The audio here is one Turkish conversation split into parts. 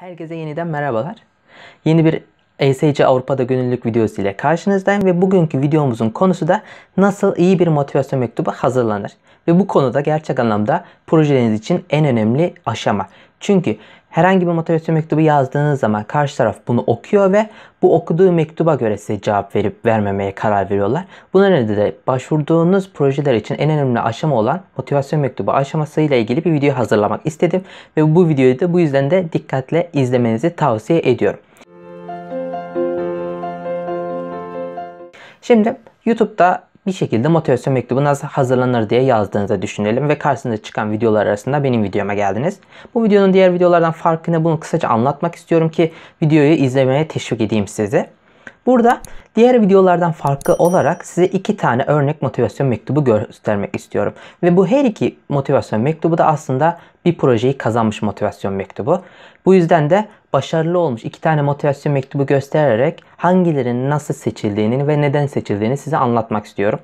Herkese yeniden merhabalar. Yeni bir ASH Avrupa'da gönüllülük videosu ile karşınızdayım ve bugünkü videomuzun konusu da nasıl iyi bir motivasyon mektubu hazırlanır. Ve bu konuda gerçek anlamda projeniz için en önemli aşama. Çünkü Herhangi bir motivasyon mektubu yazdığınız zaman karşı taraf bunu okuyor ve bu okuduğu mektuba göre size cevap verip vermemeye karar veriyorlar. Buna nedeni de başvurduğunuz projeler için en önemli aşama olan motivasyon mektubu aşamasıyla ilgili bir video hazırlamak istedim. Ve bu videoyu da bu yüzden de dikkatle izlemenizi tavsiye ediyorum. Şimdi YouTube'da bir şekilde motivasyon mektubu nasıl hazırlanır diye yazdığınızı düşünelim ve karşınıza çıkan videolar arasında benim videoma geldiniz. Bu videonun diğer videolardan farkı ne bunu kısaca anlatmak istiyorum ki videoyu izlemeye teşvik edeyim sizi. Burada diğer videolardan farklı olarak size iki tane örnek motivasyon mektubu göstermek istiyorum. Ve bu her iki motivasyon mektubu da aslında bir projeyi kazanmış motivasyon mektubu. Bu yüzden de başarılı olmuş iki tane motivasyon mektubu göstererek hangilerinin nasıl seçildiğini ve neden seçildiğini size anlatmak istiyorum.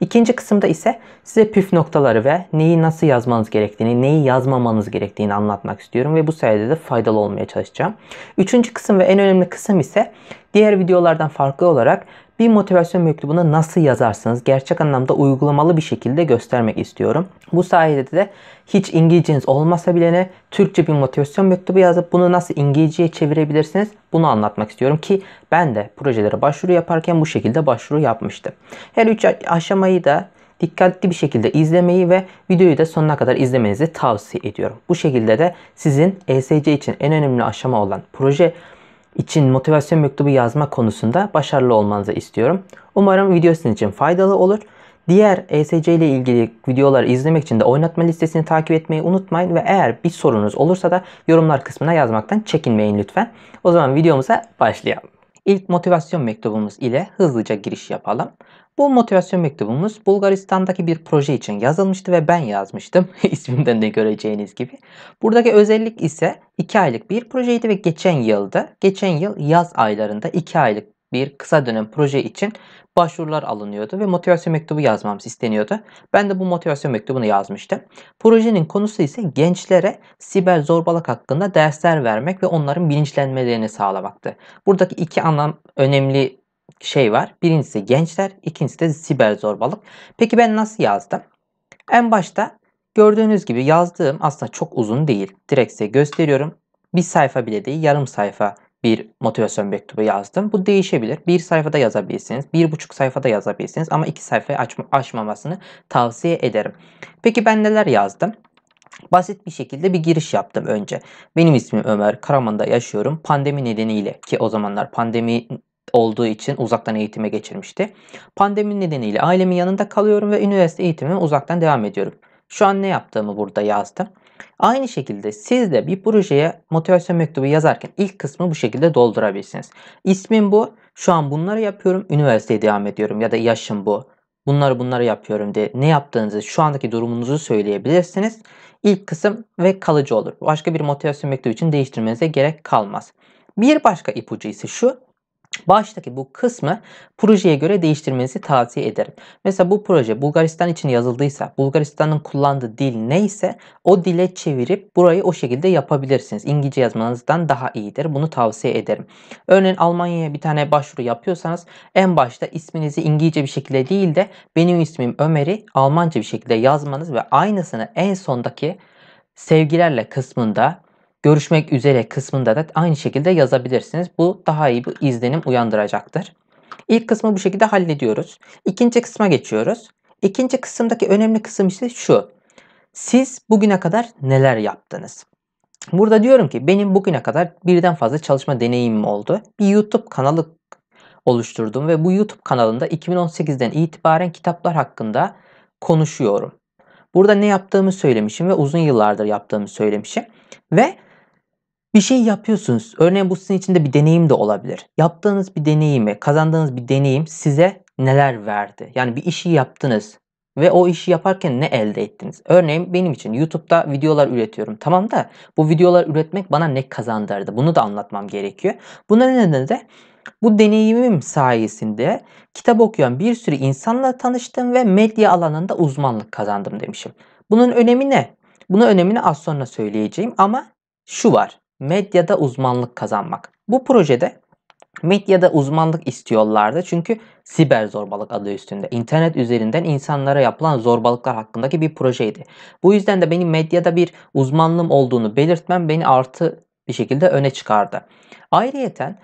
İkinci kısımda ise size püf noktaları ve neyi nasıl yazmanız gerektiğini, neyi yazmamanız gerektiğini anlatmak istiyorum ve bu sayede de faydalı olmaya çalışacağım. Üçüncü kısım ve en önemli kısım ise Diğer videolardan farklı olarak bir motivasyon mektubunu nasıl yazarsınız gerçek anlamda uygulamalı bir şekilde göstermek istiyorum. Bu sayede de hiç İngilizceniz olmasa bile ne Türkçe bir motivasyon mektubu yazıp bunu nasıl İngilizceye çevirebilirsiniz bunu anlatmak istiyorum ki ben de projelere başvuru yaparken bu şekilde başvuru yapmıştım. Her üç aşamayı da dikkatli bir şekilde izlemeyi ve videoyu da sonuna kadar izlemenizi tavsiye ediyorum. Bu şekilde de sizin ESC için en önemli aşama olan proje için motivasyon mektubu yazma konusunda başarılı olmanızı istiyorum. Umarım video sizin için faydalı olur. Diğer ESC ile ilgili videoları izlemek için de oynatma listesini takip etmeyi unutmayın ve eğer bir sorunuz olursa da yorumlar kısmına yazmaktan çekinmeyin lütfen. O zaman videomuza başlayalım. İlk motivasyon mektubumuz ile hızlıca giriş yapalım. Bu motivasyon mektubumuz Bulgaristan'daki bir proje için yazılmıştı ve ben yazmıştım. İsmimden de göreceğiniz gibi. Buradaki özellik ise 2 aylık bir projeydi ve geçen yılda, geçen yıl yaz aylarında 2 aylık bir kısa dönem proje için başvurular alınıyordu ve motivasyon mektubu yazmamız isteniyordu. Ben de bu motivasyon mektubunu yazmıştım. Projenin konusu ise gençlere siber zorbalık hakkında dersler vermek ve onların bilinçlenmelerini sağlamaktı. Buradaki iki anlam önemli şey var. Birincisi gençler, ikincisi de siber zorbalık. Peki ben nasıl yazdım? En başta gördüğünüz gibi yazdığım aslında çok uzun değil. Direkt size gösteriyorum. Bir sayfa bile değil, yarım sayfa bir motivasyon mektubu yazdım. Bu değişebilir. Bir sayfada yazabilirsiniz. Bir buçuk sayfada yazabilirsiniz. Ama iki sayfayı açma, aşmamasını tavsiye ederim. Peki ben neler yazdım? Basit bir şekilde bir giriş yaptım önce. Benim ismim Ömer, Karaman'da yaşıyorum. Pandemi nedeniyle ki o zamanlar pandemi olduğu için uzaktan eğitime geçirmişti. Pandemi nedeniyle ailemin yanında kalıyorum ve üniversite eğitimimi uzaktan devam ediyorum. Şu an ne yaptığımı burada yazdım. Aynı şekilde siz de bir projeye motivasyon mektubu yazarken ilk kısmı bu şekilde doldurabilirsiniz. İsmim bu. Şu an bunları yapıyorum. Üniversiteye devam ediyorum ya da yaşım bu. Bunları bunları yapıyorum diye ne yaptığınızı, şu andaki durumunuzu söyleyebilirsiniz. İlk kısım ve kalıcı olur. Başka bir motivasyon mektubu için değiştirmenize gerek kalmaz. Bir başka ipucu ise şu. Baştaki bu kısmı projeye göre değiştirmenizi tavsiye ederim. Mesela bu proje Bulgaristan için yazıldıysa, Bulgaristan'ın kullandığı dil neyse o dile çevirip burayı o şekilde yapabilirsiniz. İngilizce yazmanızdan daha iyidir. Bunu tavsiye ederim. Örneğin Almanya'ya bir tane başvuru yapıyorsanız en başta isminizi İngilizce bir şekilde değil de benim ismim Ömer'i Almanca bir şekilde yazmanız ve aynısını en sondaki sevgilerle kısmında görüşmek üzere kısmında da aynı şekilde yazabilirsiniz. Bu daha iyi bir izlenim uyandıracaktır. İlk kısmı bu şekilde hallediyoruz. İkinci kısma geçiyoruz. İkinci kısımdaki önemli kısım işte şu. Siz bugüne kadar neler yaptınız? Burada diyorum ki benim bugüne kadar birden fazla çalışma deneyimim oldu. Bir YouTube kanalı oluşturdum ve bu YouTube kanalında 2018'den itibaren kitaplar hakkında konuşuyorum. Burada ne yaptığımı söylemişim ve uzun yıllardır yaptığımı söylemişim. Ve bir şey yapıyorsunuz. Örneğin bu sizin için de bir deneyim de olabilir. Yaptığınız bir deneyimi, kazandığınız bir deneyim size neler verdi? Yani bir işi yaptınız ve o işi yaparken ne elde ettiniz? Örneğin benim için YouTube'da videolar üretiyorum. Tamam da bu videolar üretmek bana ne kazandırdı? Bunu da anlatmam gerekiyor. Bunun nedeni de bu deneyimim sayesinde kitap okuyan bir sürü insanla tanıştım ve medya alanında uzmanlık kazandım demişim. Bunun önemi ne? Bunun önemini az sonra söyleyeceğim ama şu var medyada uzmanlık kazanmak. Bu projede medyada uzmanlık istiyorlardı. Çünkü siber zorbalık adı üstünde. internet üzerinden insanlara yapılan zorbalıklar hakkındaki bir projeydi. Bu yüzden de benim medyada bir uzmanlığım olduğunu belirtmem beni artı bir şekilde öne çıkardı. Ayrıyeten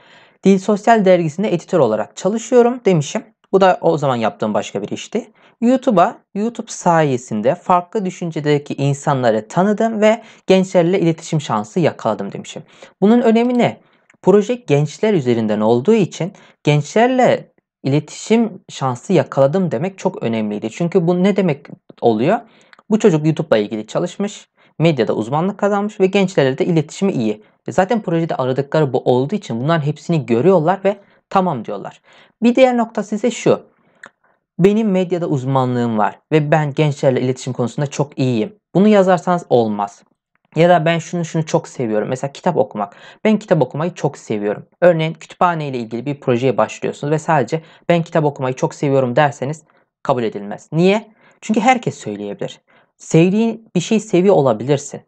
Dil Sosyal dergisinde editör olarak çalışıyorum demişim. Bu da o zaman yaptığım başka bir işti. YouTube'a YouTube sayesinde farklı düşüncedeki insanları tanıdım ve gençlerle iletişim şansı yakaladım demişim. Bunun önemi ne? Proje gençler üzerinden olduğu için gençlerle iletişim şansı yakaladım demek çok önemliydi. Çünkü bu ne demek oluyor? Bu çocuk YouTube'la ilgili çalışmış, medyada uzmanlık kazanmış ve gençlerle de iletişimi iyi. Ve zaten projede aradıkları bu olduğu için bunların hepsini görüyorlar ve tamam diyorlar. Bir diğer nokta size şu. Benim medyada uzmanlığım var ve ben gençlerle iletişim konusunda çok iyiyim. Bunu yazarsanız olmaz. Ya da ben şunu şunu çok seviyorum. Mesela kitap okumak. Ben kitap okumayı çok seviyorum. Örneğin kütüphane ile ilgili bir projeye başlıyorsunuz ve sadece ben kitap okumayı çok seviyorum derseniz kabul edilmez. Niye? Çünkü herkes söyleyebilir. Sevdiğin bir şey seviyor olabilirsin.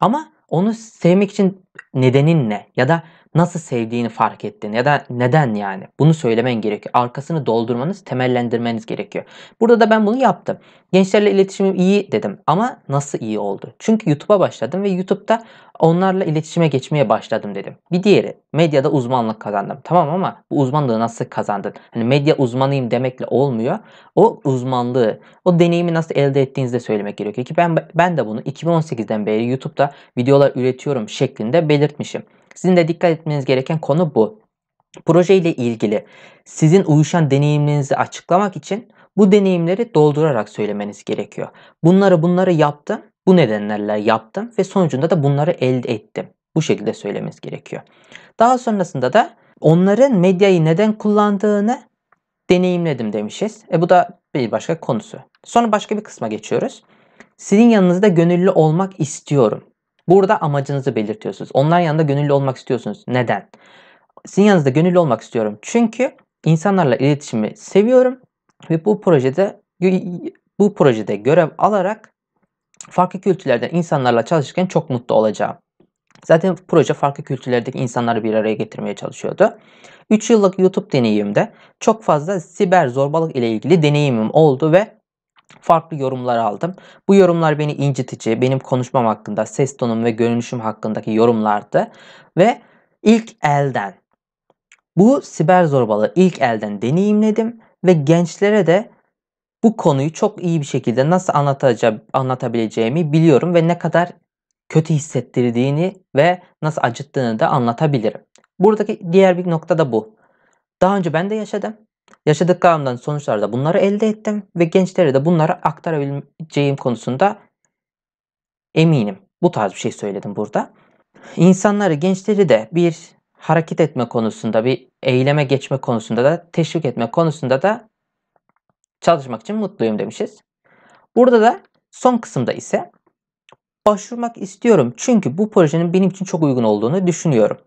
Ama onu sevmek için nedenin ne? Ya da nasıl sevdiğini fark ettin ya da neden yani bunu söylemen gerekiyor. Arkasını doldurmanız, temellendirmeniz gerekiyor. Burada da ben bunu yaptım. Gençlerle iletişimim iyi dedim ama nasıl iyi oldu? Çünkü YouTube'a başladım ve YouTube'da onlarla iletişime geçmeye başladım dedim. Bir diğeri medyada uzmanlık kazandım. Tamam ama bu uzmanlığı nasıl kazandın? Hani medya uzmanıyım demekle olmuyor. O uzmanlığı, o deneyimi nasıl elde ettiğinizi de söylemek gerekiyor ki ben ben de bunu 2018'den beri YouTube'da videolar üretiyorum şeklinde belirtmişim. Sizin de dikkat etmeniz gereken konu bu. Proje ile ilgili sizin uyuşan deneyimlerinizi açıklamak için bu deneyimleri doldurarak söylemeniz gerekiyor. Bunları bunları yaptım, bu nedenlerle yaptım ve sonucunda da bunları elde ettim. Bu şekilde söylemeniz gerekiyor. Daha sonrasında da onların medyayı neden kullandığını deneyimledim demişiz. E bu da bir başka konusu. Sonra başka bir kısma geçiyoruz. Sizin yanınızda gönüllü olmak istiyorum Burada amacınızı belirtiyorsunuz. Onların yanında gönüllü olmak istiyorsunuz. Neden? Sizin yanınızda gönüllü olmak istiyorum. Çünkü insanlarla iletişimi seviyorum ve bu projede bu projede görev alarak farklı kültürlerden insanlarla çalışırken çok mutlu olacağım. Zaten proje farklı kültürlerdeki insanları bir araya getirmeye çalışıyordu. 3 yıllık YouTube deneyimimde çok fazla siber zorbalık ile ilgili deneyimim oldu ve farklı yorumlar aldım. Bu yorumlar beni incitici, benim konuşmam hakkında, ses tonum ve görünüşüm hakkındaki yorumlardı. Ve ilk elden bu siber zorbalığı ilk elden deneyimledim ve gençlere de bu konuyu çok iyi bir şekilde nasıl anlatacağım, anlatabileceğimi biliyorum ve ne kadar kötü hissettirdiğini ve nasıl acıttığını da anlatabilirim. Buradaki diğer bir nokta da bu. Daha önce ben de yaşadım Yaşadıklarımdan sonuçlarda bunları elde ettim ve gençlere de bunları aktarabileceğim konusunda eminim. Bu tarz bir şey söyledim burada. İnsanları, gençleri de bir hareket etme konusunda, bir eyleme geçme konusunda da, teşvik etme konusunda da çalışmak için mutluyum demişiz. Burada da son kısımda ise başvurmak istiyorum çünkü bu projenin benim için çok uygun olduğunu düşünüyorum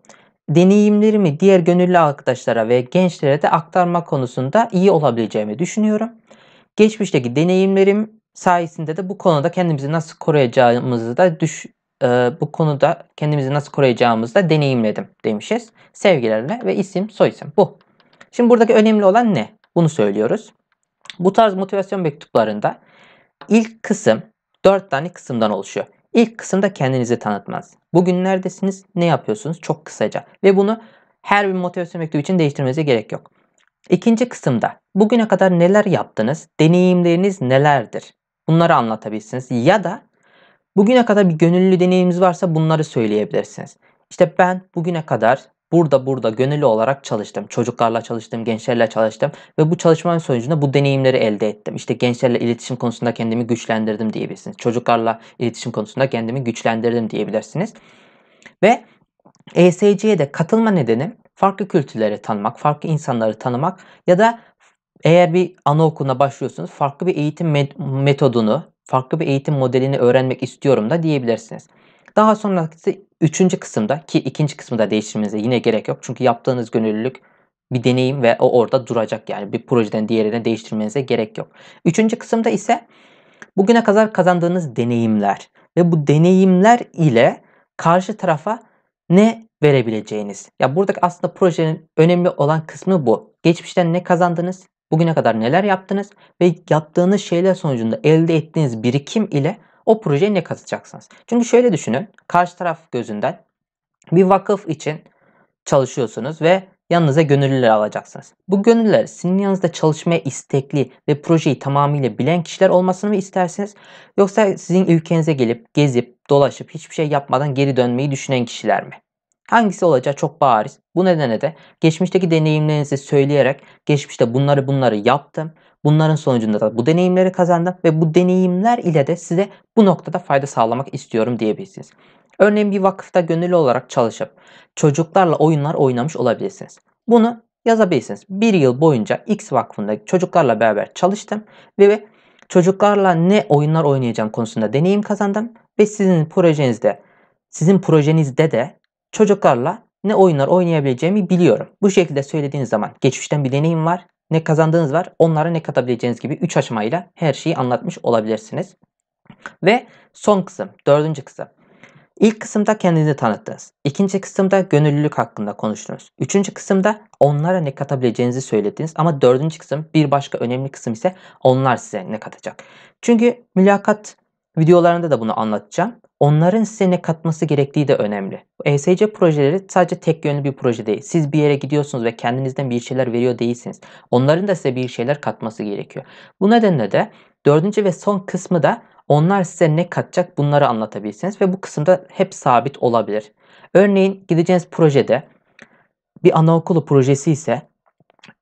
deneyimlerimi diğer gönüllü arkadaşlara ve gençlere de aktarma konusunda iyi olabileceğimi düşünüyorum. Geçmişteki deneyimlerim sayesinde de bu konuda kendimizi nasıl koruyacağımızı da düş e, bu konuda kendimizi nasıl koruyacağımızı da deneyimledim demişiz. Sevgilerle ve isim soyisim bu. Şimdi buradaki önemli olan ne? Bunu söylüyoruz. Bu tarz motivasyon mektuplarında ilk kısım 4 tane kısımdan oluşuyor. İlk kısımda kendinizi tanıtmanız. Bugün neredesiniz, ne yapıyorsunuz çok kısaca ve bunu her bir motivasyon mektubu için değiştirmenize gerek yok. İkinci kısımda bugüne kadar neler yaptınız, deneyimleriniz nelerdir? Bunları anlatabilirsiniz ya da bugüne kadar bir gönüllü deneyimimiz varsa bunları söyleyebilirsiniz. İşte ben bugüne kadar Burada burada gönüllü olarak çalıştım. Çocuklarla çalıştım, gençlerle çalıştım ve bu çalışmanın sonucunda bu deneyimleri elde ettim. İşte gençlerle iletişim konusunda kendimi güçlendirdim diyebilirsiniz. Çocuklarla iletişim konusunda kendimi güçlendirdim diyebilirsiniz. Ve ESC'ye de katılma nedeni farklı kültürleri tanımak, farklı insanları tanımak ya da eğer bir anaokuluna başlıyorsunuz farklı bir eğitim metodunu, farklı bir eğitim modelini öğrenmek istiyorum da diyebilirsiniz. Daha sonra ise üçüncü kısımda ki ikinci kısımda değiştirmenize yine gerek yok. Çünkü yaptığınız gönüllülük bir deneyim ve o orada duracak yani bir projeden diğerine değiştirmenize gerek yok. Üçüncü kısımda ise bugüne kadar kazandığınız deneyimler ve bu deneyimler ile karşı tarafa ne verebileceğiniz. Ya buradaki aslında projenin önemli olan kısmı bu. Geçmişten ne kazandınız? Bugüne kadar neler yaptınız ve yaptığınız şeyler sonucunda elde ettiğiniz birikim ile o projeye ne katacaksınız? Çünkü şöyle düşünün. Karşı taraf gözünden bir vakıf için çalışıyorsunuz ve yanınıza gönüllüler alacaksınız. Bu gönüllüler sizin yanınızda çalışmaya istekli ve projeyi tamamıyla bilen kişiler olmasını mı istersiniz? Yoksa sizin ülkenize gelip gezip dolaşıp hiçbir şey yapmadan geri dönmeyi düşünen kişiler mi? Hangisi olacağı çok bariz. Bu nedenle de geçmişteki deneyimlerinizi söyleyerek geçmişte bunları bunları yaptım Bunların sonucunda da bu deneyimleri kazandım ve bu deneyimler ile de size bu noktada fayda sağlamak istiyorum diyebilirsiniz. Örneğin bir vakıfta gönüllü olarak çalışıp çocuklarla oyunlar oynamış olabilirsiniz. Bunu yazabilirsiniz. Bir yıl boyunca X vakfında çocuklarla beraber çalıştım ve çocuklarla ne oyunlar oynayacağım konusunda deneyim kazandım ve sizin projenizde sizin projenizde de çocuklarla ne oyunlar oynayabileceğimi biliyorum. Bu şekilde söylediğiniz zaman geçmişten bir deneyim var ne kazandığınız var onlara ne katabileceğiniz gibi 3 aşamayla her şeyi anlatmış olabilirsiniz. Ve son kısım, dördüncü kısım. İlk kısımda kendinizi tanıttınız. İkinci kısımda gönüllülük hakkında konuştunuz. Üçüncü kısımda onlara ne katabileceğinizi söylediniz. Ama dördüncü kısım bir başka önemli kısım ise onlar size ne katacak. Çünkü mülakat videolarında da bunu anlatacağım onların size ne katması gerektiği de önemli. ESC projeleri sadece tek yönlü bir proje değil. Siz bir yere gidiyorsunuz ve kendinizden bir şeyler veriyor değilsiniz. Onların da size bir şeyler katması gerekiyor. Bu nedenle de dördüncü ve son kısmı da onlar size ne katacak bunları anlatabilirsiniz ve bu kısımda hep sabit olabilir. Örneğin gideceğiniz projede bir anaokulu projesi ise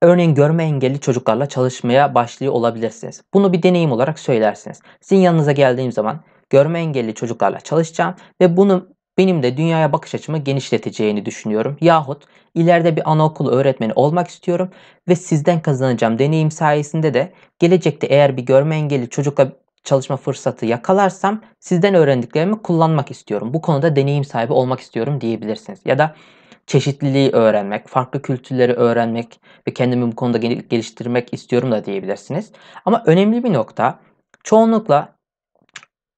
Örneğin görme engelli çocuklarla çalışmaya başlıyor olabilirsiniz. Bunu bir deneyim olarak söylersiniz. Sizin yanınıza geldiğim zaman görme engelli çocuklarla çalışacağım ve bunu benim de dünyaya bakış açımı genişleteceğini düşünüyorum. Yahut ileride bir anaokulu öğretmeni olmak istiyorum ve sizden kazanacağım deneyim sayesinde de gelecekte eğer bir görme engelli çocukla çalışma fırsatı yakalarsam sizden öğrendiklerimi kullanmak istiyorum. Bu konuda deneyim sahibi olmak istiyorum diyebilirsiniz. Ya da çeşitliliği öğrenmek, farklı kültürleri öğrenmek ve kendimi bu konuda geliştirmek istiyorum da diyebilirsiniz. Ama önemli bir nokta çoğunlukla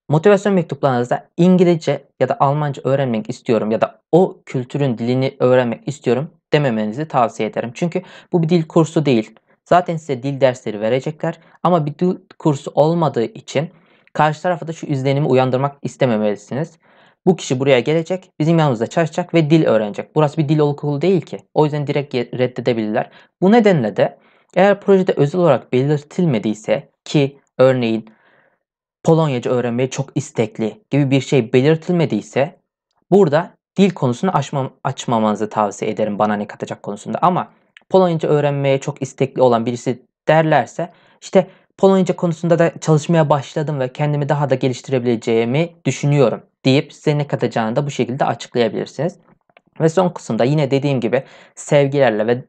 Motivasyon mektuplarınızda İngilizce ya da Almanca öğrenmek istiyorum ya da o kültürün dilini öğrenmek istiyorum dememenizi tavsiye ederim. Çünkü bu bir dil kursu değil. Zaten size dil dersleri verecekler ama bir dil kursu olmadığı için karşı tarafa da şu izlenimi uyandırmak istememelisiniz. Bu kişi buraya gelecek, bizim yanımızda çalışacak ve dil öğrenecek. Burası bir dil okulu değil ki. O yüzden direkt reddedebilirler. Bu nedenle de eğer projede özel olarak belirtilmediyse ki örneğin Polonyaca öğrenmeye çok istekli gibi bir şey belirtilmediyse burada dil konusunu açmam, açmamanızı tavsiye ederim bana ne katacak konusunda. Ama Polonyaca öğrenmeye çok istekli olan birisi derlerse işte Polonyaca konusunda da çalışmaya başladım ve kendimi daha da geliştirebileceğimi düşünüyorum deyip size ne katacağını da bu şekilde açıklayabilirsiniz. Ve son kısımda yine dediğim gibi sevgilerle ve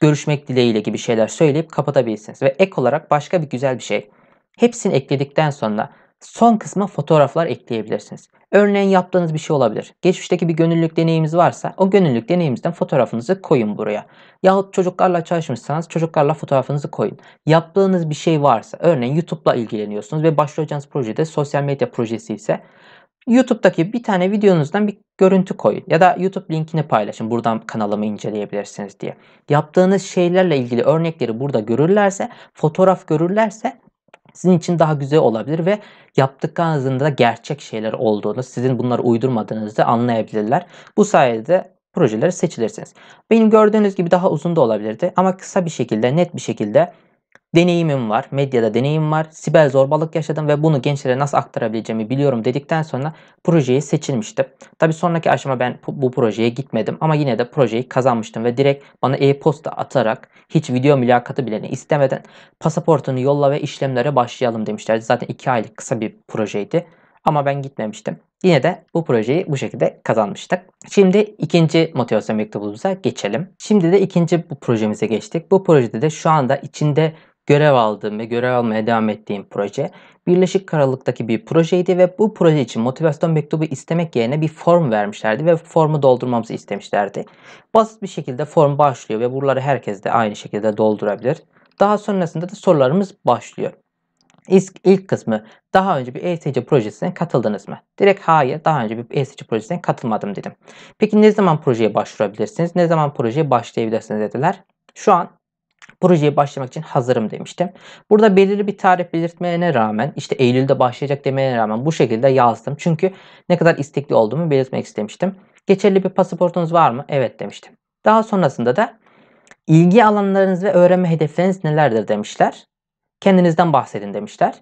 görüşmek dileğiyle gibi şeyler söyleyip kapatabilirsiniz. Ve ek olarak başka bir güzel bir şey. Hepsini ekledikten sonra son kısma fotoğraflar ekleyebilirsiniz. Örneğin yaptığınız bir şey olabilir. Geçmişteki bir gönüllülük deneyiminiz varsa o gönüllülük deneyiminizden fotoğrafınızı koyun buraya. Yahut çocuklarla çalışmışsanız çocuklarla fotoğrafınızı koyun. Yaptığınız bir şey varsa örneğin YouTube'la ilgileniyorsunuz ve başlayacağınız projede sosyal medya projesi ise YouTube'daki bir tane videonuzdan bir görüntü koyun ya da YouTube linkini paylaşın buradan kanalımı inceleyebilirsiniz diye. Yaptığınız şeylerle ilgili örnekleri burada görürlerse, fotoğraf görürlerse sizin için daha güzel olabilir ve yaptıklarınızın da gerçek şeyler olduğunu, sizin bunları uydurmadığınızı anlayabilirler. Bu sayede projeleri seçilirsiniz. Benim gördüğünüz gibi daha uzun da olabilirdi ama kısa bir şekilde, net bir şekilde deneyimim var, medyada deneyim var, siber zorbalık yaşadım ve bunu gençlere nasıl aktarabileceğimi biliyorum dedikten sonra projeye seçilmiştim. Tabi sonraki aşama ben bu projeye gitmedim ama yine de projeyi kazanmıştım ve direkt bana e-posta atarak hiç video mülakatı bile istemeden pasaportunu yolla ve işlemlere başlayalım demişlerdi. Zaten 2 aylık kısa bir projeydi ama ben gitmemiştim. Yine de bu projeyi bu şekilde kazanmıştık. Şimdi ikinci motivasyon mektubumuza geçelim. Şimdi de ikinci bu projemize geçtik. Bu projede de şu anda içinde görev aldığım ve görev almaya devam ettiğim proje Birleşik Krallık'taki bir projeydi ve bu proje için motivasyon mektubu istemek yerine bir form vermişlerdi ve formu doldurmamızı istemişlerdi. Basit bir şekilde form başlıyor ve buraları herkes de aynı şekilde doldurabilir. Daha sonrasında da sorularımız başlıyor. İlk, ilk kısmı daha önce bir ESC projesine katıldınız mı? Direkt hayır daha önce bir ESC projesine katılmadım dedim. Peki ne zaman projeye başvurabilirsiniz? Ne zaman projeye başlayabilirsiniz dediler. Şu an projeye başlamak için hazırım demiştim. Burada belirli bir tarih belirtmeyene rağmen işte Eylül'de başlayacak demeye rağmen bu şekilde yazdım. Çünkü ne kadar istekli olduğumu belirtmek istemiştim. Geçerli bir pasaportunuz var mı? Evet demiştim. Daha sonrasında da ilgi alanlarınız ve öğrenme hedefleriniz nelerdir demişler. Kendinizden bahsedin demişler.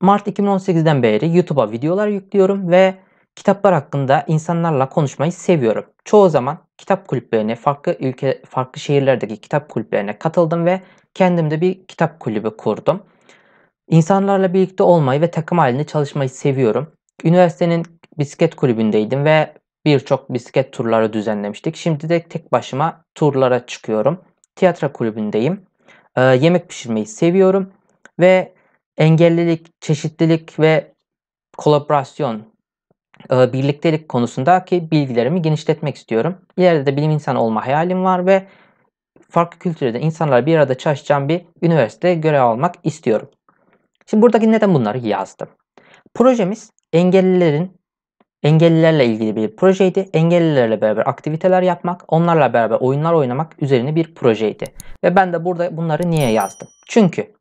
Mart 2018'den beri YouTube'a videolar yüklüyorum ve kitaplar hakkında insanlarla konuşmayı seviyorum. Çoğu zaman kitap kulüplerine, farklı ülke, farklı şehirlerdeki kitap kulüplerine katıldım ve kendimde bir kitap kulübü kurdum. İnsanlarla birlikte olmayı ve takım halinde çalışmayı seviyorum. Üniversitenin bisiklet kulübündeydim ve birçok bisiklet turları düzenlemiştik. Şimdi de tek başıma turlara çıkıyorum. Tiyatro kulübündeyim. Ee, yemek pişirmeyi seviyorum ve engellilik, çeşitlilik ve kolaborasyon ee, birliktelik konusundaki bilgilerimi genişletmek istiyorum. İleride de bilim insanı olma hayalim var ve farklı kültürde insanlar bir arada çalışacağım bir üniversite görev almak istiyorum. Şimdi buradaki neden bunları yazdım. Projemiz engellilerin engellilerle ilgili bir projeydi. Engellilerle beraber aktiviteler yapmak, onlarla beraber oyunlar oynamak üzerine bir projeydi. Ve ben de burada bunları niye yazdım? Çünkü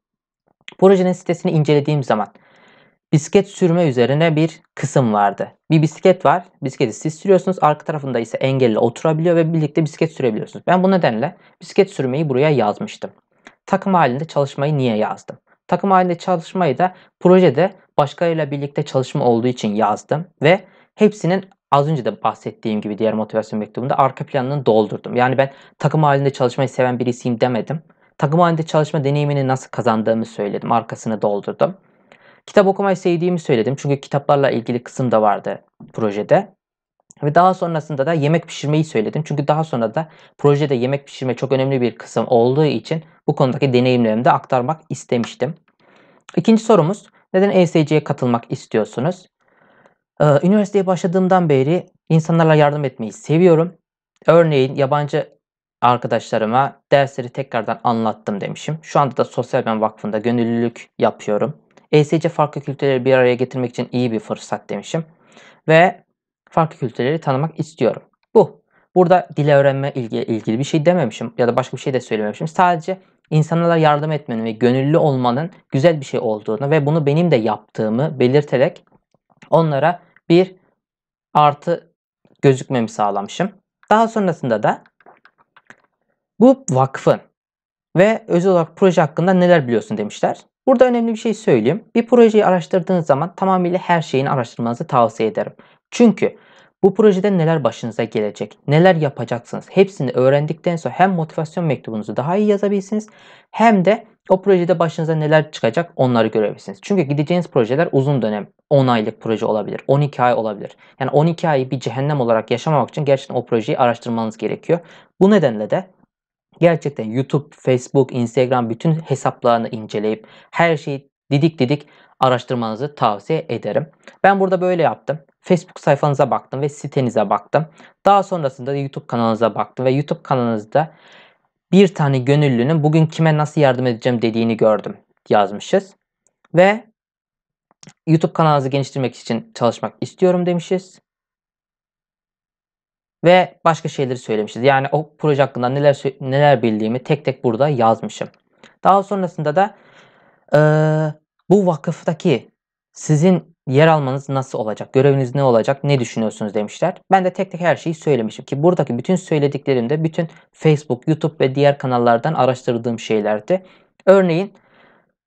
projenin sitesini incelediğim zaman bisiklet sürme üzerine bir kısım vardı. Bir bisiklet var. Bisikleti siz sürüyorsunuz. Arka tarafında ise engelli oturabiliyor ve birlikte bisiklet sürebiliyorsunuz. Ben bu nedenle bisiklet sürmeyi buraya yazmıştım. Takım halinde çalışmayı niye yazdım? Takım halinde çalışmayı da projede başkalarıyla birlikte çalışma olduğu için yazdım ve hepsinin az önce de bahsettiğim gibi diğer motivasyon mektubunda arka planını doldurdum. Yani ben takım halinde çalışmayı seven birisiyim demedim. Takım halinde çalışma deneyimini nasıl kazandığımı söyledim. Arkasını doldurdum. Kitap okumayı sevdiğimi söyledim çünkü kitaplarla ilgili kısım da vardı projede. Ve daha sonrasında da yemek pişirmeyi söyledim. Çünkü daha sonra da projede yemek pişirme çok önemli bir kısım olduğu için bu konudaki deneyimlerimi de aktarmak istemiştim. İkinci sorumuz neden ESC'ye katılmak istiyorsunuz? Ee, üniversiteye başladığımdan beri insanlarla yardım etmeyi seviyorum. Örneğin yabancı arkadaşlarıma dersleri tekrardan anlattım demişim. Şu anda da Sosyal Ben Vakfı'nda gönüllülük yapıyorum. ESC farklı kültürleri bir araya getirmek için iyi bir fırsat demişim. Ve farklı kültürleri tanımak istiyorum. Bu. Burada dile öğrenme ilgili, ilgili bir şey dememişim ya da başka bir şey de söylememişim. Sadece insanlara yardım etmenin ve gönüllü olmanın güzel bir şey olduğunu ve bunu benim de yaptığımı belirterek onlara bir artı gözükmemi sağlamışım. Daha sonrasında da bu vakfın ve özel olarak proje hakkında neler biliyorsun demişler. Burada önemli bir şey söyleyeyim. Bir projeyi araştırdığınız zaman tamamıyla her şeyini araştırmanızı tavsiye ederim. Çünkü bu projede neler başınıza gelecek, neler yapacaksınız hepsini öğrendikten sonra hem motivasyon mektubunuzu daha iyi yazabilirsiniz hem de o projede başınıza neler çıkacak onları görebilirsiniz. Çünkü gideceğiniz projeler uzun dönem 10 aylık proje olabilir, 12 ay olabilir. Yani 12 ayı bir cehennem olarak yaşamamak için gerçekten o projeyi araştırmanız gerekiyor. Bu nedenle de gerçekten YouTube, Facebook, Instagram bütün hesaplarını inceleyip her şeyi didik didik araştırmanızı tavsiye ederim. Ben burada böyle yaptım. Facebook sayfanıza baktım ve sitenize baktım. Daha sonrasında da YouTube kanalınıza baktım ve YouTube kanalınızda bir tane gönüllünün bugün kime nasıl yardım edeceğim dediğini gördüm yazmışız. Ve YouTube kanalınızı geliştirmek için çalışmak istiyorum demişiz ve başka şeyleri söylemişiz. Yani o proje hakkında neler neler bildiğimi tek tek burada yazmışım. Daha sonrasında da e, bu vakıftaki sizin yer almanız nasıl olacak? Göreviniz ne olacak? Ne düşünüyorsunuz demişler. Ben de tek tek her şeyi söylemişim ki buradaki bütün söylediklerimde bütün Facebook, YouTube ve diğer kanallardan araştırdığım şeylerdi. Örneğin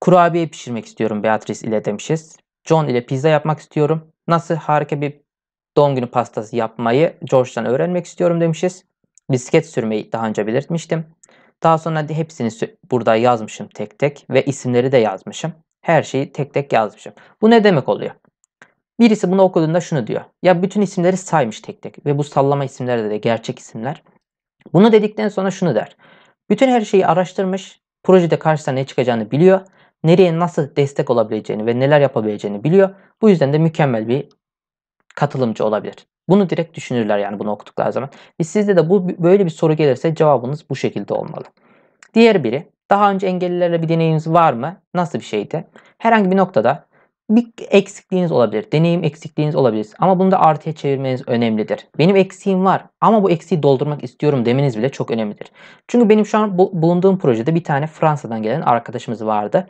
kurabiye pişirmek istiyorum Beatrice ile demişiz. John ile pizza yapmak istiyorum. Nasıl harika bir doğum günü pastası yapmayı George'dan öğrenmek istiyorum demişiz. Bisiklet sürmeyi daha önce belirtmiştim. Daha sonra hepsini burada yazmışım tek tek ve isimleri de yazmışım. Her şeyi tek tek yazmışım. Bu ne demek oluyor? Birisi bunu okuduğunda şunu diyor. Ya bütün isimleri saymış tek tek ve bu sallama isimleri de gerçek isimler. Bunu dedikten sonra şunu der. Bütün her şeyi araştırmış, projede karşısına ne çıkacağını biliyor, nereye nasıl destek olabileceğini ve neler yapabileceğini biliyor. Bu yüzden de mükemmel bir katılımcı olabilir. Bunu direkt düşünürler yani bunu okudukları zaman. Ve sizde de bu böyle bir soru gelirse cevabınız bu şekilde olmalı. Diğer biri daha önce engellilerle bir deneyiniz var mı? Nasıl bir şeydi? Herhangi bir noktada bir eksikliğiniz olabilir. Deneyim eksikliğiniz olabilir. Ama bunu da artıya çevirmeniz önemlidir. Benim eksiğim var ama bu eksiği doldurmak istiyorum demeniz bile çok önemlidir. Çünkü benim şu an bu, bulunduğum projede bir tane Fransa'dan gelen arkadaşımız vardı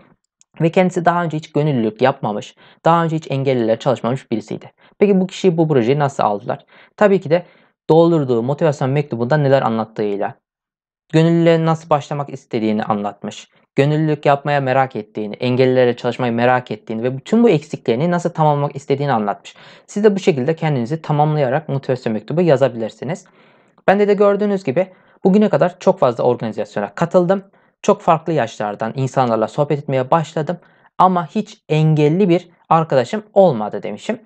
ve kendisi daha önce hiç gönüllülük yapmamış, daha önce hiç engellilerle çalışmamış birisiydi. Peki bu kişiyi bu projeyi nasıl aldılar? Tabii ki de doldurduğu motivasyon mektubunda neler anlattığıyla. Gönüllülüğe nasıl başlamak istediğini anlatmış. Gönüllülük yapmaya merak ettiğini, engellilerle çalışmayı merak ettiğini ve bütün bu eksiklerini nasıl tamamlamak istediğini anlatmış. Siz de bu şekilde kendinizi tamamlayarak motivasyon mektubu yazabilirsiniz. Ben de de gördüğünüz gibi bugüne kadar çok fazla organizasyona katıldım çok farklı yaşlardan insanlarla sohbet etmeye başladım ama hiç engelli bir arkadaşım olmadı demişim.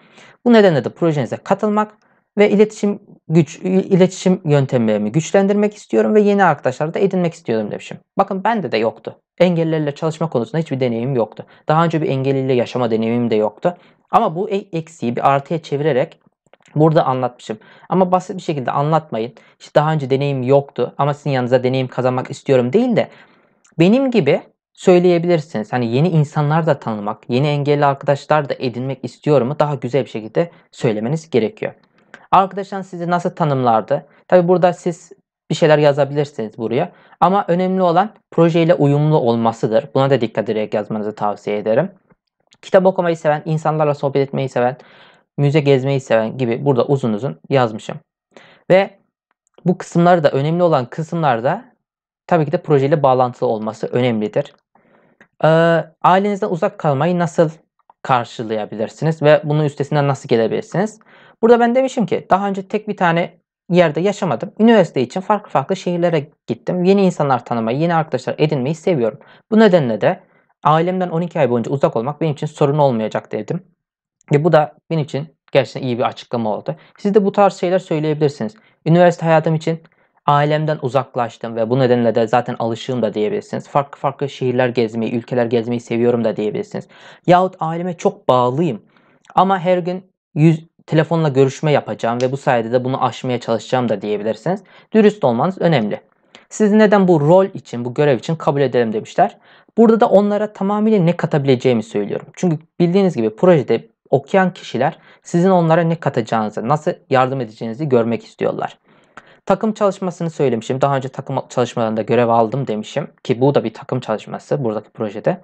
Bu nedenle de projenize katılmak ve iletişim güç iletişim yöntemlerimi güçlendirmek istiyorum ve yeni arkadaşlar da edinmek istiyorum demişim. Bakın bende de yoktu. Engellilerle çalışma konusunda hiçbir deneyimim yoktu. Daha önce bir engelliyle yaşama deneyimim de yoktu. Ama bu e- eksiği bir artıya çevirerek burada anlatmışım. Ama basit bir şekilde anlatmayın. İşte daha önce deneyim yoktu ama sizin yanınıza deneyim kazanmak istiyorum değil de benim gibi söyleyebilirsiniz. Hani yeni insanlar da tanımak, yeni engelli arkadaşlar da edinmek istiyorumu daha güzel bir şekilde söylemeniz gerekiyor. Arkadaşlar sizi nasıl tanımlardı? Tabi burada siz bir şeyler yazabilirsiniz buraya. Ama önemli olan projeyle uyumlu olmasıdır. Buna da dikkat ederek yazmanızı tavsiye ederim. Kitap okumayı seven, insanlarla sohbet etmeyi seven, müze gezmeyi seven gibi burada uzun uzun yazmışım. Ve bu kısımları da önemli olan kısımlarda tabii ki de projeyle bağlantılı olması önemlidir. Ee, ailenizden uzak kalmayı nasıl karşılayabilirsiniz ve bunun üstesinden nasıl gelebilirsiniz? Burada ben demişim ki daha önce tek bir tane yerde yaşamadım. Üniversite için farklı farklı şehirlere gittim. Yeni insanlar tanımayı, yeni arkadaşlar edinmeyi seviyorum. Bu nedenle de ailemden 12 ay boyunca uzak olmak benim için sorun olmayacak dedim. Ve bu da benim için gerçekten iyi bir açıklama oldu. Siz de bu tarz şeyler söyleyebilirsiniz. Üniversite hayatım için Ailemden uzaklaştım ve bu nedenle de zaten alışığım da diyebilirsiniz. Farklı farklı şehirler gezmeyi, ülkeler gezmeyi seviyorum da diyebilirsiniz. Yahut aileme çok bağlıyım. Ama her gün yüz, telefonla görüşme yapacağım ve bu sayede de bunu aşmaya çalışacağım da diyebilirsiniz. Dürüst olmanız önemli. Siz neden bu rol için, bu görev için kabul edelim demişler. Burada da onlara tamamıyla ne katabileceğimi söylüyorum. Çünkü bildiğiniz gibi projede okuyan kişiler sizin onlara ne katacağınızı, nasıl yardım edeceğinizi görmek istiyorlar. Takım çalışmasını söylemişim. Daha önce takım çalışmalarında görev aldım demişim ki bu da bir takım çalışması buradaki projede.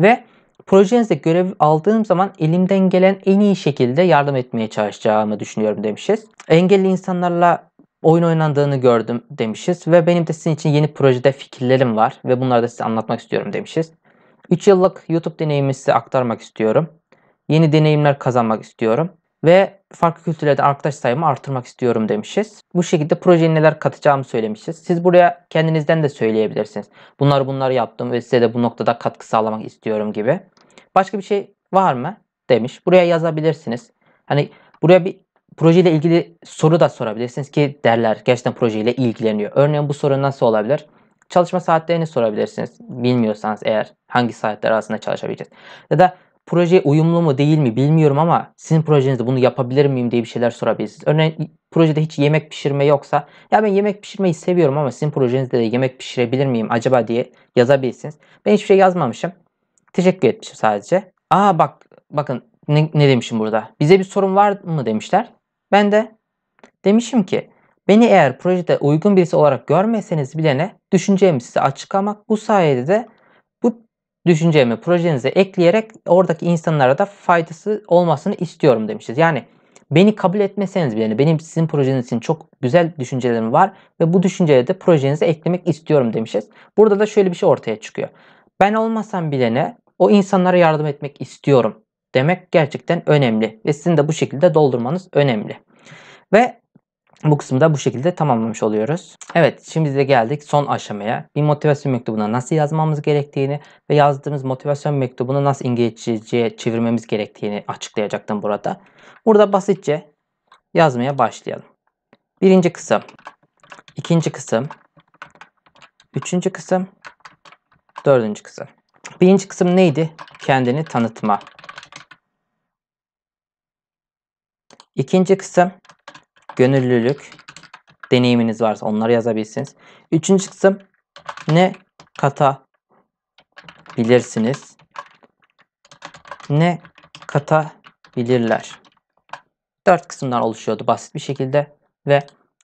Ve projenizde görev aldığım zaman elimden gelen en iyi şekilde yardım etmeye çalışacağımı düşünüyorum demişiz. Engelli insanlarla oyun oynandığını gördüm demişiz ve benim de sizin için yeni projede fikirlerim var ve bunları da size anlatmak istiyorum demişiz. 3 yıllık YouTube deneyimimi size aktarmak istiyorum. Yeni deneyimler kazanmak istiyorum ve farklı kültürlerde arkadaş sayımı artırmak istiyorum demişiz. Bu şekilde projeye neler katacağımı söylemişiz. Siz buraya kendinizden de söyleyebilirsiniz. Bunlar bunlar yaptım ve size de bu noktada katkı sağlamak istiyorum gibi. Başka bir şey var mı demiş. Buraya yazabilirsiniz. Hani buraya bir projeyle ilgili soru da sorabilirsiniz ki derler gerçekten projeyle ilgileniyor. Örneğin bu soru nasıl olabilir? Çalışma saatlerini sorabilirsiniz. Bilmiyorsanız eğer hangi saatler arasında çalışabileceğiz. Ya da Proje uyumlu mu değil mi bilmiyorum ama sizin projenizde bunu yapabilir miyim diye bir şeyler sorabilirsiniz. Örneğin projede hiç yemek pişirme yoksa ya ben yemek pişirmeyi seviyorum ama sizin projenizde de yemek pişirebilir miyim acaba diye yazabilirsiniz. Ben hiçbir şey yazmamışım. Teşekkür etmişim sadece. Aa bak bakın ne, ne demişim burada. Bize bir sorun var mı demişler. Ben de demişim ki Beni eğer projede uygun birisi olarak görmeseniz bile ne, düşüncemi size açıklamak bu sayede de düşüncemi projenize ekleyerek oradaki insanlara da faydası olmasını istiyorum demişiz. Yani beni kabul etmeseniz bile benim sizin projeniz için çok güzel düşüncelerim var ve bu düşünceleri de projenize eklemek istiyorum demişiz. Burada da şöyle bir şey ortaya çıkıyor. Ben olmasam bile ne o insanlara yardım etmek istiyorum demek gerçekten önemli ve sizin de bu şekilde doldurmanız önemli. Ve bu kısmı da bu şekilde tamamlamış oluyoruz. Evet şimdi de geldik son aşamaya. Bir motivasyon mektubuna nasıl yazmamız gerektiğini ve yazdığımız motivasyon mektubunu nasıl İngilizceye çevirmemiz gerektiğini açıklayacaktım burada. Burada basitçe yazmaya başlayalım. Birinci kısım, ikinci kısım, üçüncü kısım, dördüncü kısım. Birinci kısım neydi? Kendini tanıtma. İkinci kısım gönüllülük deneyiminiz varsa onları yazabilirsiniz. Üçüncü kısım ne katabilirsiniz ne katabilirler. Dört kısımdan oluşuyordu basit bir şekilde ve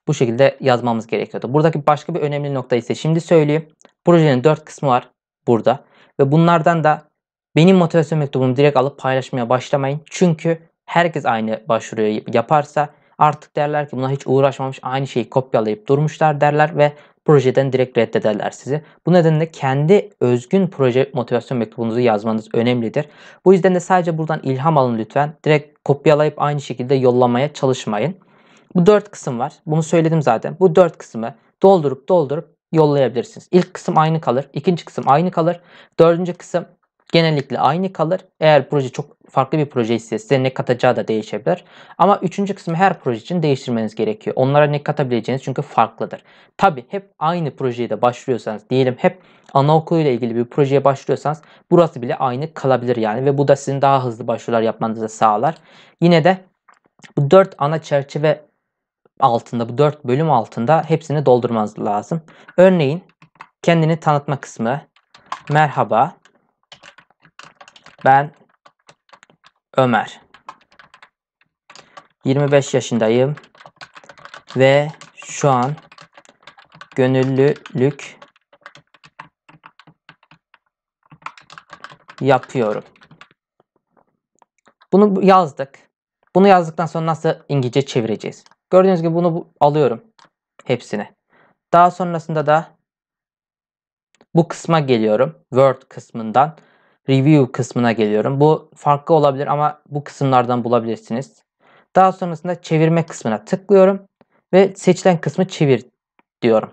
bu şekilde yazmamız gerekiyordu. Buradaki başka bir önemli nokta ise şimdi söyleyeyim. Projenin dört kısmı var burada ve bunlardan da benim motivasyon mektubumu direkt alıp paylaşmaya başlamayın. Çünkü herkes aynı başvuruyu yaparsa Artık derler ki buna hiç uğraşmamış aynı şeyi kopyalayıp durmuşlar derler ve projeden direkt reddederler sizi. Bu nedenle kendi özgün proje motivasyon mektubunuzu yazmanız önemlidir. Bu yüzden de sadece buradan ilham alın lütfen. Direkt kopyalayıp aynı şekilde yollamaya çalışmayın. Bu dört kısım var. Bunu söyledim zaten. Bu dört kısmı doldurup doldurup yollayabilirsiniz. İlk kısım aynı kalır. ikinci kısım aynı kalır. Dördüncü kısım genellikle aynı kalır. Eğer proje çok farklı bir proje ise size ne katacağı da değişebilir. Ama üçüncü kısmı her proje için değiştirmeniz gerekiyor. Onlara ne katabileceğiniz çünkü farklıdır. Tabi hep aynı projeye de başlıyorsanız diyelim hep anaokuluyla ilgili bir projeye başlıyorsanız burası bile aynı kalabilir yani ve bu da sizin daha hızlı başvurular yapmanızı sağlar. Yine de bu dört ana çerçeve altında bu dört bölüm altında hepsini doldurmanız lazım. Örneğin kendini tanıtma kısmı, merhaba, ben Ömer. 25 yaşındayım ve şu an gönüllülük yapıyorum. Bunu yazdık. Bunu yazdıktan sonra nasıl İngilizce çevireceğiz? Gördüğünüz gibi bunu alıyorum hepsini. Daha sonrasında da bu kısma geliyorum. Word kısmından review kısmına geliyorum. Bu farklı olabilir ama bu kısımlardan bulabilirsiniz. Daha sonrasında çevirme kısmına tıklıyorum ve seçilen kısmı çevir diyorum.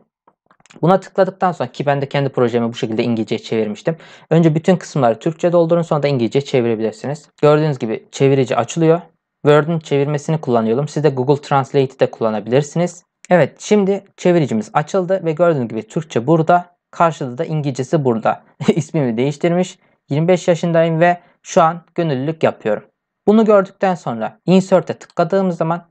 Buna tıkladıktan sonra ki ben de kendi projemi bu şekilde İngilizce çevirmiştim. Önce bütün kısımları Türkçe doldurun sonra da İngilizce çevirebilirsiniz. Gördüğünüz gibi çevirici açılıyor. Word'ün çevirmesini kullanıyorum. Siz de Google Translate'i de kullanabilirsiniz. Evet şimdi çeviricimiz açıldı ve gördüğünüz gibi Türkçe burada. Karşıda da İngilizcesi burada. İsmimi değiştirmiş. 25 yaşındayım ve şu an gönüllülük yapıyorum. Bunu gördükten sonra insert'e tıkladığım zaman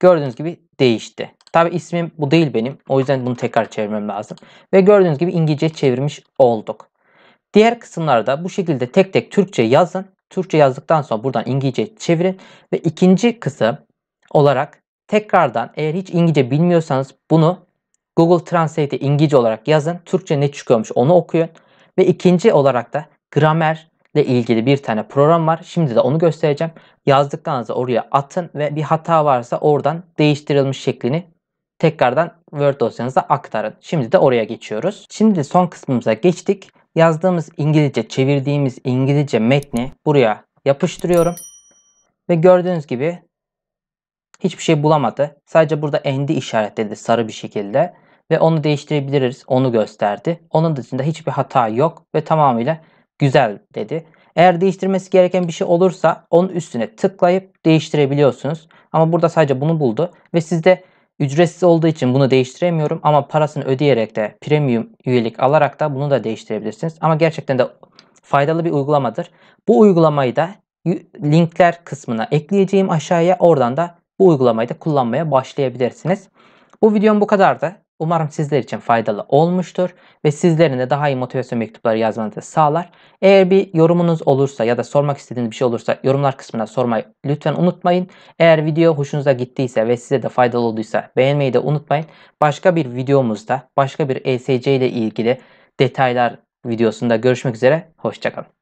gördüğünüz gibi değişti. Tabi ismim bu değil benim. O yüzden bunu tekrar çevirmem lazım. Ve gördüğünüz gibi İngilizce çevirmiş olduk. Diğer kısımlarda bu şekilde tek tek Türkçe yazın. Türkçe yazdıktan sonra buradan İngilizce çevirin. Ve ikinci kısım olarak tekrardan eğer hiç İngilizce bilmiyorsanız bunu Google Translate'e İngilizce olarak yazın. Türkçe ne çıkıyormuş onu okuyun. Ve ikinci olarak da gramerle ilgili bir tane program var. Şimdi de onu göstereceğim. Yazdıklarınızı oraya atın ve bir hata varsa oradan değiştirilmiş şeklini tekrardan Word dosyanıza aktarın. Şimdi de oraya geçiyoruz. Şimdi son kısmımıza geçtik. Yazdığımız İngilizce, çevirdiğimiz İngilizce metni buraya yapıştırıyorum. Ve gördüğünüz gibi hiçbir şey bulamadı. Sadece burada endi işaretledi sarı bir şekilde ve onu değiştirebiliriz. Onu gösterdi. Onun dışında hiçbir hata yok ve tamamıyla güzel dedi. Eğer değiştirmesi gereken bir şey olursa onun üstüne tıklayıp değiştirebiliyorsunuz. Ama burada sadece bunu buldu ve sizde ücretsiz olduğu için bunu değiştiremiyorum ama parasını ödeyerek de premium üyelik alarak da bunu da değiştirebilirsiniz. Ama gerçekten de faydalı bir uygulamadır. Bu uygulamayı da linkler kısmına ekleyeceğim aşağıya. Oradan da bu uygulamayı da kullanmaya başlayabilirsiniz. Bu videom bu kadardı. Umarım sizler için faydalı olmuştur ve sizlerin de daha iyi motivasyon mektupları yazmanızı sağlar. Eğer bir yorumunuz olursa ya da sormak istediğiniz bir şey olursa yorumlar kısmına sormayı lütfen unutmayın. Eğer video hoşunuza gittiyse ve size de faydalı olduysa beğenmeyi de unutmayın. Başka bir videomuzda başka bir ESC ile ilgili detaylar videosunda görüşmek üzere. Hoşçakalın.